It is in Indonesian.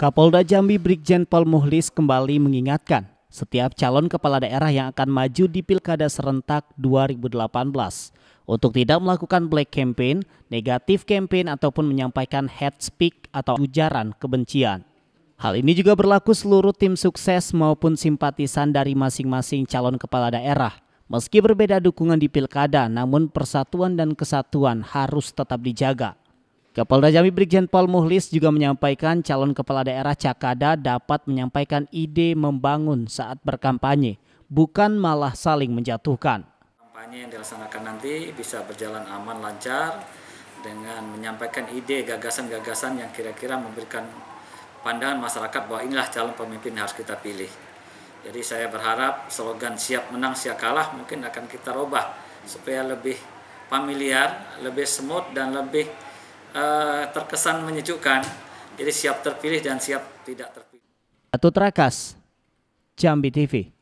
Kapolda Jambi Brigjen Pol Muhlis kembali mengingatkan setiap calon kepala daerah yang akan maju di Pilkada serentak 2018 untuk tidak melakukan black campaign, negatif campaign ataupun menyampaikan head speak atau ujaran kebencian. Hal ini juga berlaku seluruh tim sukses maupun simpatisan dari masing-masing calon kepala daerah. Meski berbeda dukungan di pilkada, namun persatuan dan kesatuan harus tetap dijaga. Kapolda Jambi Brigjen Paul Muhlis juga menyampaikan calon kepala daerah Cakada dapat menyampaikan ide membangun saat berkampanye, bukan malah saling menjatuhkan. Kampanye yang dilaksanakan nanti bisa berjalan aman lancar dengan menyampaikan ide, gagasan-gagasan yang kira-kira memberikan pandangan masyarakat bahwa inilah calon pemimpin yang harus kita pilih. Jadi saya berharap slogan siap menang siap kalah mungkin akan kita rubah supaya lebih familiar, lebih smooth dan lebih eh, terkesan menyejukkan, jadi siap terpilih dan siap tidak terpilih. Atut Rakas, Jambi TV.